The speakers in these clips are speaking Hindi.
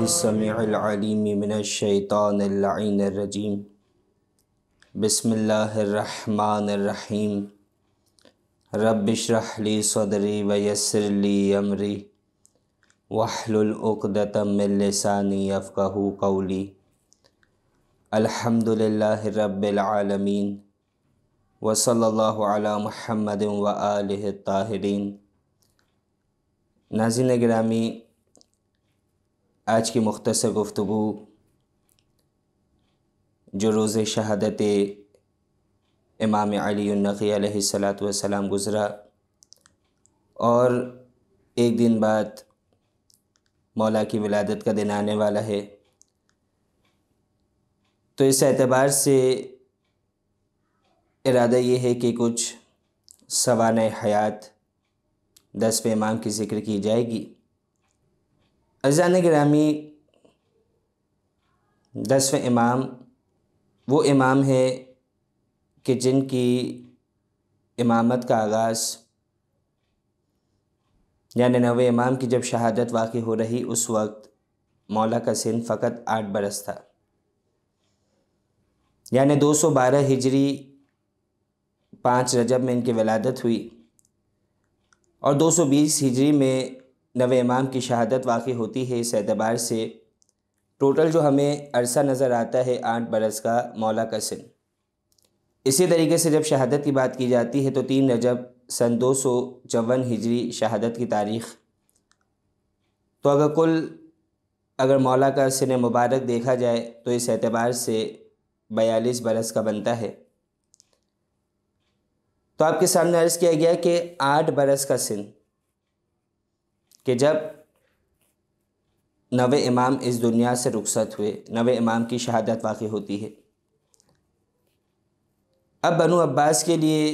बिस्मिल्लाहिर्रहमानिर्रहीम बिस्मिल्लाहिर्रहमानिर्रहीम रब्बिशरहली सदरी वयसरली अमरी वहलुलदतमिलसानी अफ़ाहू कौली अल्हम्दुलिल्लाहि रब्बिल आलमीन वसल्लल्लाहु अला मुहम्मद व आलिहि ताहिरीन नाजिन ग्रामी आज की मुख्तर गुफ्तु जो रोज़ शहादत इमाम अली सलाम गुज़रा और एक दिन बाद मौला की विलादत का दिन आने वाला है तो इस एतबार से इरादा ये है कि कुछ सवान हयात दस पैमाम की ज़िक्र की जाएगी अजान ग्रामी दसवें इमाम वो इमाम है कि जिनकी इमामत का आगाज़ यानि नवे इमाम की जब शहादत वाक़ हो रही उस वक्त मौला का सिन फ़कत आठ बरस था यानि 212 हिजरी पाँच रजब में इनकी वलादत हुई और 220 हिजरी में नवे इमाम की शहादत वाक़ होती है इस एतबार से टोटल जो हमें अरसा नज़र आता है आठ बरस का मौला का सिन इसी तरीके से जब शहादत की बात की जाती है तो तीन रजब सन दो सौ चौवन हिजरी शहादत की तारीख़ तो अगर कुल अगर मौला का सिन मुबारक देखा जाए तो इस एतबार से बयालीस बरस का बनता है तो आपके सामने अर्ज़ किया गया कि आठ बरस का सिन कि जब नवे इमाम इस दुनिया से रुखसत हुए नवे इमाम की शहादत वाक़ होती है अब बनु अब्बास के लिए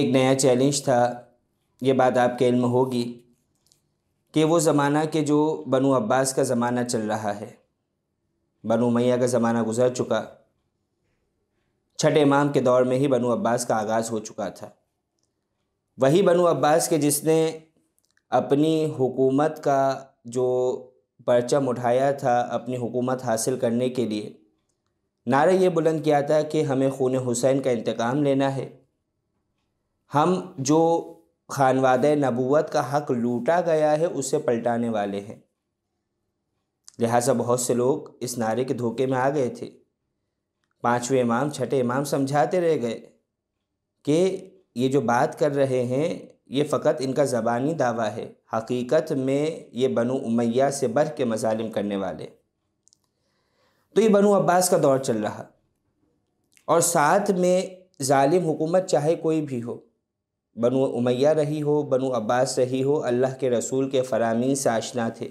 एक नया चैलेंज था ये बात आपके इल्म होगी कि वो ज़माना के जो बनु अब्बास का ज़माना चल रहा है बनु मैया का ज़माना गुजर चुका छठे इमाम के दौर में ही बनु अब्बास का आगाज़ हो चुका था वही बनु अब्बास के जिसने अपनी हुकूमत का जो परचम उठाया था अपनी हुकूमत हासिल करने के लिए नारा ये बुलंद किया था कि हमें खून हुसैन का इंतकाम लेना है हम जो खानवाद नबूत का हक लूटा गया है उसे पलटाने वाले हैं लिहाजा बहुत से लोग इस नारे के धोखे में आ गए थे पाँचवें इमाम छठे इमाम समझाते रह गए कि ये जो बात कर रहे हैं ये फ़कत इनका ज़बानी दावा है हकीकत में ये बनु उमैया से बढ़ के मजालिम करने वाले तो ये बनु अब्बास का दौर चल रहा और साथ में ालिम हुकूमत चाहे कोई भी हो बनु उमैया रही हो बनु अब्बास रही हो अल्लाह के रसूल के फरामी से आशना थे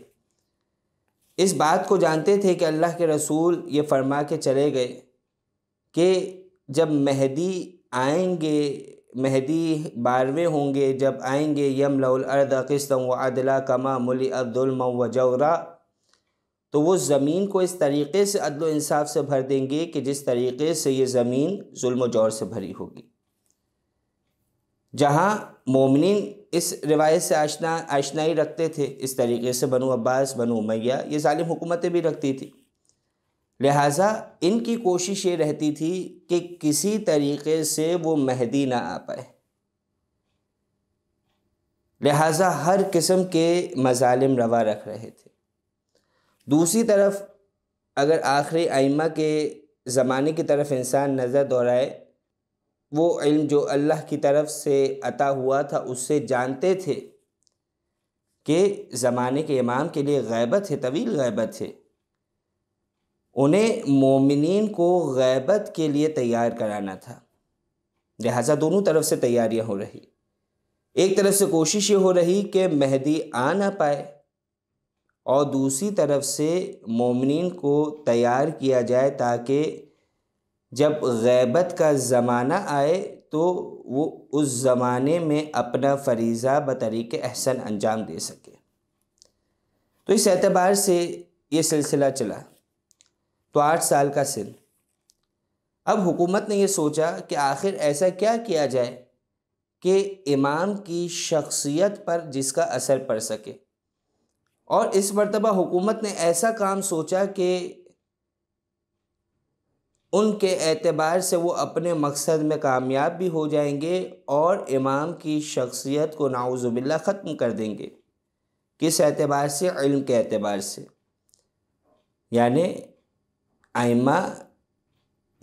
इस बात को जानते थे कि अल्लाह के रसूल ये फरमा के चले गए कि जब मेहदी आएंगे महदी बारहवें होंगे जब आएंगे यम लउलर्द किस्तम व अदला कमा मुल अब्दुलम व जौरा तो वो ज़मीन को इस तरीके से अदल इंसाफ से भर देंगे कि जिस तरीके से ये ज़मीन जुल्म जौर से भरी होगी जहाँ मोमिन इस रिवायत से आशना आशनाई रखते थे इस तरीके से बनु अब्बास बनु मैया ये ालिम हुकूमतें भी रखती थी लिहाजा इनकी कोशिश ये रहती थी कि किसी तरीके से वो मेहदी ना आ पाए लिहाजा हर किस्म के मजालिम रवा रख रहे थे दूसरी तरफ अगर आखिरी आइमा के ज़माने की तरफ इंसान नज़र दोहराए वो इल्म जो अल्लाह की तरफ से अता हुआ था उससे जानते थे कि ज़माने के इमाम के लिए गैबत है तवील गैबत है उन्हें मोमिन को गैबत के लिए तैयार कराना था लिहाजा दोनों तरफ से तैयारियां हो रही एक तरफ से कोशिश ये हो रही कि मेहदी आ ना पाए और दूसरी तरफ से मोमिन को तैयार किया जाए ताकि जब गैबत का ज़माना आए तो वो उस ज़माने में अपना फरीज़ा बतरीक़ अहसन अंजाम दे सके तो इस एतबार से ये सिलसिला चला तो आठ साल का सिल अब हुकूमत ने यह सोचा कि आखिर ऐसा क्या किया जाए कि इमाम की शख्सियत पर जिसका असर पड़ सके और इस मरतबा हुकूमत ने ऐसा काम सोचा कि उनके एतबार से वो अपने मकसद में कामयाब भी हो जाएंगे और इमाम की शख्सियत को नाउज़बिल्ला ख़त्म कर देंगे किस एतबार से इल्म के एतबार से यानी आइमा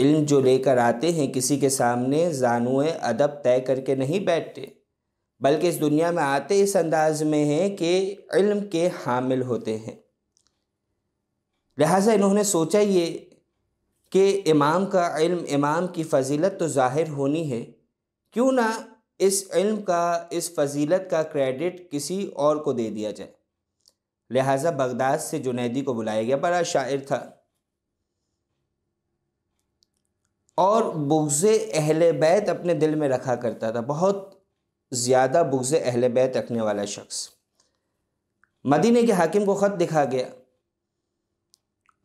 इल्म जो लेकर आते हैं किसी के सामने जानुए अदब तय करके नहीं बैठते बल्कि इस दुनिया में आते इस अंदाज में हैं कि इल्म के हामिल होते हैं लिहाजा इन्होंने सोचा ये कि इमाम का इल्म इमाम की फजीलत तो ज़ाहिर होनी है क्यों ना इस इल्म का इस फजीलत का क्रेडिट किसी और को दे दिया जाए लिहाजा बगदाद से जुनैदी को बुलाया गया बड़ा शायर था और बुग्ज़ अहल बैत अपने दिल में रखा करता था बहुत ज़्यादा बुग्ज़ अहल बैत रखने वाला शख्स मदीने के हाकिम को ख़त दिखा गया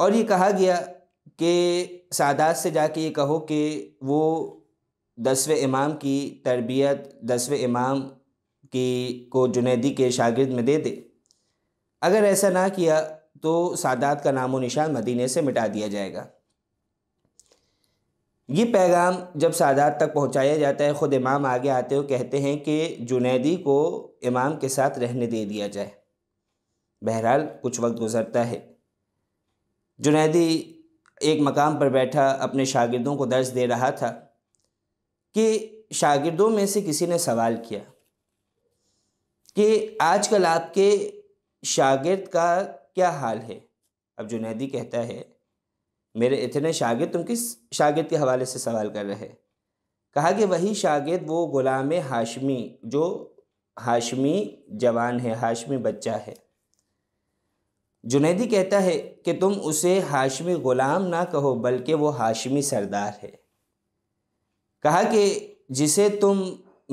और ये कहा गया कि सादात से जाके ये कहो कि वो दसवें इमाम की तरबियत दसवें इमाम की को जुनेदी के शागिर्द में दे दे अगर ऐसा ना किया तो सादात का नामो निशान मदीने से मिटा दिया जाएगा ये पैगाम जब सादात तक पहुंचाया जाता है ख़ुद इमाम आगे आते हुए कहते हैं कि जुनेदी को इमाम के साथ रहने दे दिया जाए बहरहाल कुछ वक्त गुज़रता है जुनेदी एक मकाम पर बैठा अपने शागिर्दों को दर्ज दे रहा था कि शागिर्दों में से किसी ने सवाल किया कि आजकल आपके शागिर्द का क्या हाल है अब जुनेदी कहता है मेरे इतने शागिद तुम किस शागिद के हवाले से सवाल कर रहे कहा कि वही शागिद वो ग़ुलाम हाशमी जो हाशमी जवान है हाशमी बच्चा है जुनेदी कहता है कि तुम उसे हाशमी ग़ुलाम ना कहो बल्कि वो हाशमी सरदार है कहा कि जिसे तुम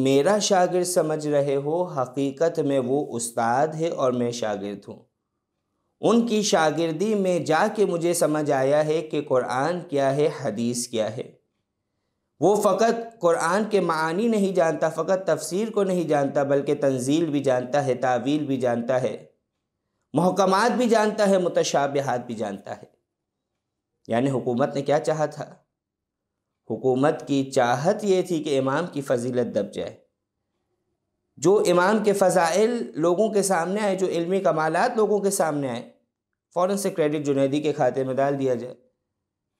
मेरा शागिर्द समझ रहे हो हकीकत में वो उस्ताद है और मैं शागिर्द हूँ उनकी शागिर्दी में जाके मुझे समझ आया है कि कुरान क्या है हदीस क्या है वो फ़कत कुरान के मानी नहीं जानता फ़कत तफसीर को नहीं जानता बल्कि तंजील भी जानता है तावील भी जानता है महकमात भी जानता है मुतशाबहत भी जानता है यानि हुकूमत ने क्या चाहा था हुकूमत की चाहत ये थी कि इमाम की फजीलत दब जाए जो इमाम के फ़ज़ाइल लोगों के सामने आए जो इलमी कमालत लोगों के सामने आए फ़ौर से क्रेडिट जुनेदी के खाते में डाल दिया जाए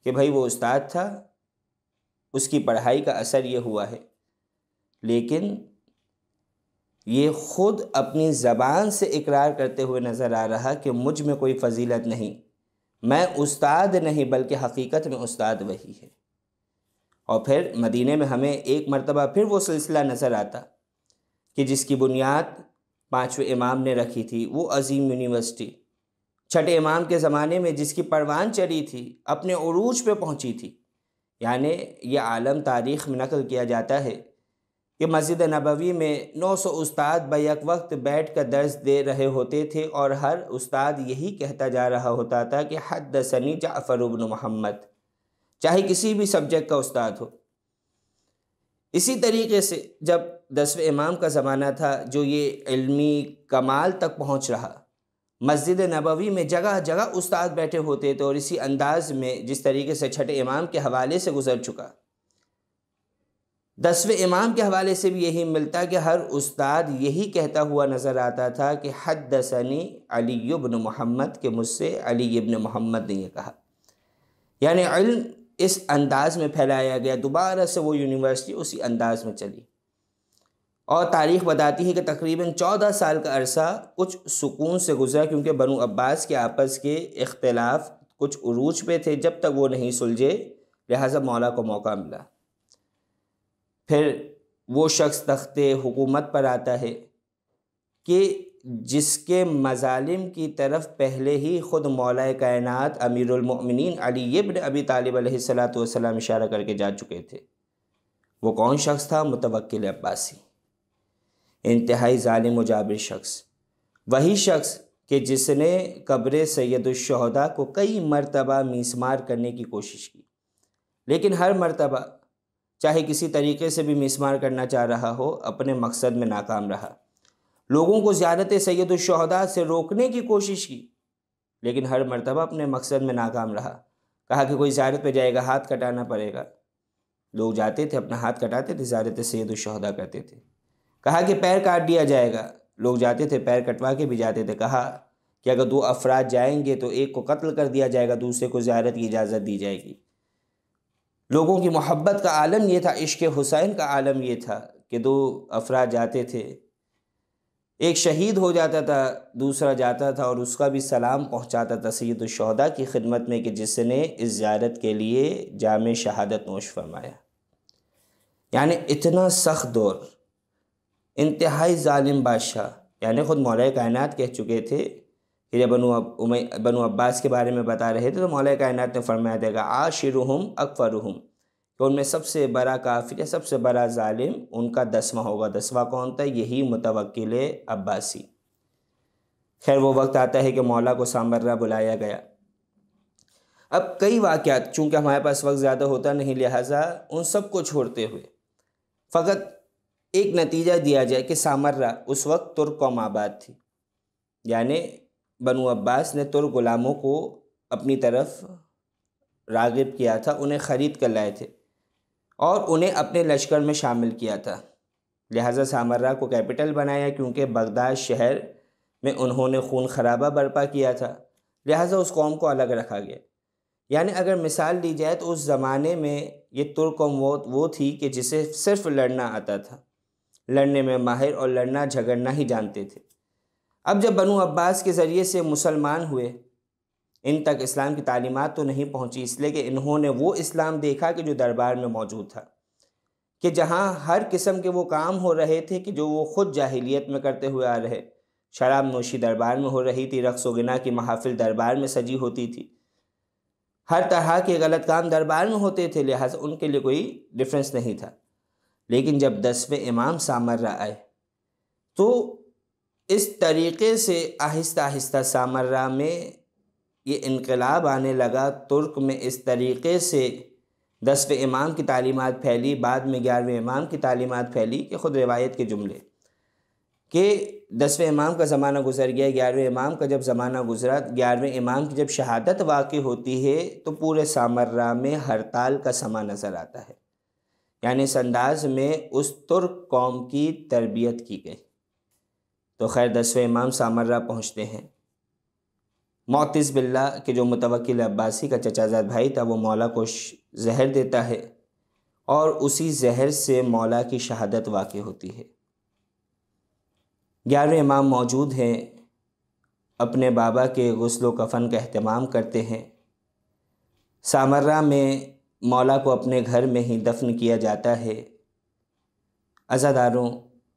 कि भाई वो उस्ताद था उसकी पढ़ाई का असर ये हुआ है लेकिन ये ख़ुद अपनी ज़बान से इकरार करते हुए नज़र आ रहा कि मुझ में कोई फजीलत नहीं मैं उस्ताद नहीं बल्कि हकीकत में उस्ताद वही है और फिर मदीने में हमें एक मरतबा फिर वो सिलसिला नज़र आता कि जिसकी बुनियाद पाँचवें इमाम ने रखी थी वो अजीम यूनिवर्सिटी छठे इमाम के ज़माने में जिसकी परवान चढ़ी थी अपने अरूज पे पहुंची थी यानि यह आलम तारीख़ में नकल किया जाता है कि मस्जिद नबवी में 900 सौ उस्ताद बैक वक्त बैठ कर दर्ज दे रहे होते थे और हर उस्ताद यही कहता जा रहा होता था कि हद सनी जाफरबन महम्मद चाहे किसी भी सब्जेक्ट का उस्ताद हो इसी तरीके से जब दसवें इमाम का ज़माना था जो ये इलमी कमाल तक पहुँच रहा मस्जिद नबवी में जगह जगह उस्ताद बैठे होते थे और इसी अंदाज में जिस तरीके से छठे इमाम के हवाले से गुजर चुका दसवें इमाम के हवाले से भी यही मिलता कि हर उस्ताद यही कहता हुआ नज़र आता था कि हद दसनी अली इब्न मोहम्मद के मुझसे अली इब्न मोहम्मद ने यह कहा यानी इल्म इस अंदाज़ में फैलाया गया दोबारा से वो यूनिवर्सिटी उसी अंदाज़ में चली और तारीख़ बताती है कि तकरीबन चौदह साल का अरसा कुछ सुकून से गुजरा क्योंकि बनु अब्बास के आपस के इख्तलाफ कुछ उरूज पे थे जब तक वो नहीं सुलझे लिहाजा मौला को मौका मिला फिर वो शख्स तख्ते हुकूमत पर आता है कि जिसके मजालिम की तरफ पहले ही ख़ुद मौला कायनत अमीरमिन अली इब्न अबी तालिब इशारा करके जा चुके थे वो कौन शख्स था मुतवक्किल अब्बासी इंतहाई ालिम उजाबिर शख्स वही शख्स कि जिसने कब्र सैदुलशहदा को कई मरतबा मिसमार करने की कोशिश की लेकिन हर मरतबा चाहे किसी तरीके से भी मिसमार करना चाह रहा हो अपने मकसद में नाकाम रहा लोगों को ज़्यारत सैदुलशहदा से रोकने की कोशिश की लेकिन हर मरतबा अपने मकसद में नाकाम रहा कहा कि कोई ज़्यारत पे जाएगा हाथ कटाना पड़ेगा लोग जाते थे अपना हाथ कटाते थे ज़्यारत सैदुलशहदा करते थे कहा कि पैर काट दिया जाएगा लोग जाते थे पैर कटवा के भी जाते थे कहा कि अगर दो अफराद जाएंगे तो एक को कत्ल कर दिया जाएगा दूसरे को ज्यारत की इजाज़त दी जाएगी लोगों की मोहब्बत का आलम यह था इश्क हुसैन का आलम यह था कि दो अफराद जाते थे एक शहीद हो जाता था दूसरा जाता था और उसका भी सलाम पहुंचाता था सैदुलशहदा की खिदमत में कि जिसने इस ज्यारत के लिए जाम शहादत नोश फरमाया यानी इतना सख्त दौर इंतहाई ालिम बादशाह यानी ख़ुद मौल कायनत कह चुके थे कि जब बनु अब, बनु अब्बास के बारे में बता रहे थे तो मौल कायनत ने फरमाया देगा आशिरहम हम तो उनमें सबसे बड़ा काफिर या सबसे बड़ा ालिम उनका दसवा होगा दसवा कौन था यही मुतवक्ल अब्बासी खैर वो वक्त आता है कि मौला को सामर्रा बुलाया गया अब कई वाक़ात चूँकि हमारे पास वक्त ज़्यादा होता नहीं लिहाजा उन सब को छोड़ते हुए फ़कत एक नतीजा दिया जाए कि सामर्रा उस वक्त तुर्क कौम आबाद थी यानि बनु अब्बास ने तुर्क ग़ुलामों को अपनी तरफ रागिब किया था उन्हें ख़रीद कर लाए थे और उन्हें अपने लश्कर में शामिल किया था लिहाजा सामर्रा को कैपिटल बनाया क्योंकि बगदाद शहर में उन्होंने खून खराबा बर्पा किया था लिहाजा उस कौम को अलग रखा गया यानी अगर मिसाल दी जाए तो उस ज़माने में ये तुर्क कौम वो वो थी कि जिसे सिर्फ लड़ना आता था लड़ने में माहिर और लड़ना झगड़ना ही जानते थे अब जब बनु अब्बास के ज़रिए से मुसलमान हुए इन तक इस्लाम की तालीमत तो नहीं पहुंची इसलिए कि इन्होंने वो इस्लाम देखा कि जो दरबार में मौजूद था कि जहां हर किस्म के वो काम हो रहे थे कि जो वो ख़ुद जाहिलियत में करते हुए आ रहे शराब नोशी दरबार में हो रही थी रक्स वगना की महाफिल दरबार में सजी होती थी हर तरह के गलत काम दरबार में होते थे लिहाजा उनके लिए कोई डिफरेंस नहीं था लेकिन जब दसवें इमाम सामर्रा आए तो इस तरीके से आहिस्ता आहिस्ता सामर्रा में ये इनकलाब आने लगा तुर्क में इस तरीके से दसवें इमाम की तालीमत फैली बाद में ग्यारहवें इमाम की तालीमत फैली कि ख़ुद रिवायत के जुमले कि दसवें इमाम का ज़माना गुजर गया ग्यारहवें इमाम का जब ज़माना गुजरा ग्यारहवें इमाम की जब शहादत वाक़ होती है तो पूरे सामर्रा में हड़ताल का समा नज़र आता है यानी इस अंदाज में उस तुर्क कौम की तरबियत की गई तो खैर दसवें इमाम सामर्रा पहुँचते हैं मोतिस बिल्ला के जो मुतवक्किल अब्बासी का चचाजाद भाई था वो मौला को जहर देता है और उसी जहर से मौला की शहादत वाक़ होती है ग्यारहवें इमाम मौजूद हैं अपने बाबा के गसल कफ़न का अहतमाम करते हैं सामर्रा में मौला को अपने घर में ही दफन किया जाता है अज़ादारों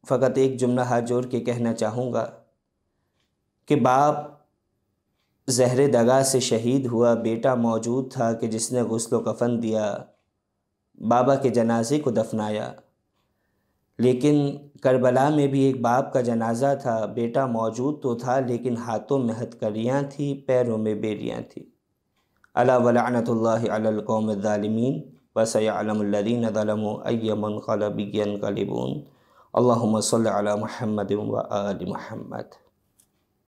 फ़कत एक जुमला हाथ जोड़ के कहना चाहूँगा कि बाप जहर दगा से शहीद हुआ बेटा मौजूद था कि जिसने गसल कफन दिया बाबा के जनाजे को दफनाया लेकिन करबला में भी एक बाप का जनाजा था बेटा मौजूद तो था लेकिन हाथों में हथकरियाँ थी पैरों में बेरियाँ थी ألا ولعنة الله على القوم الظالمين وسيعلم الذين ظلموا أي منقلب ينقلبون اللهم صل على محمد وآل محمد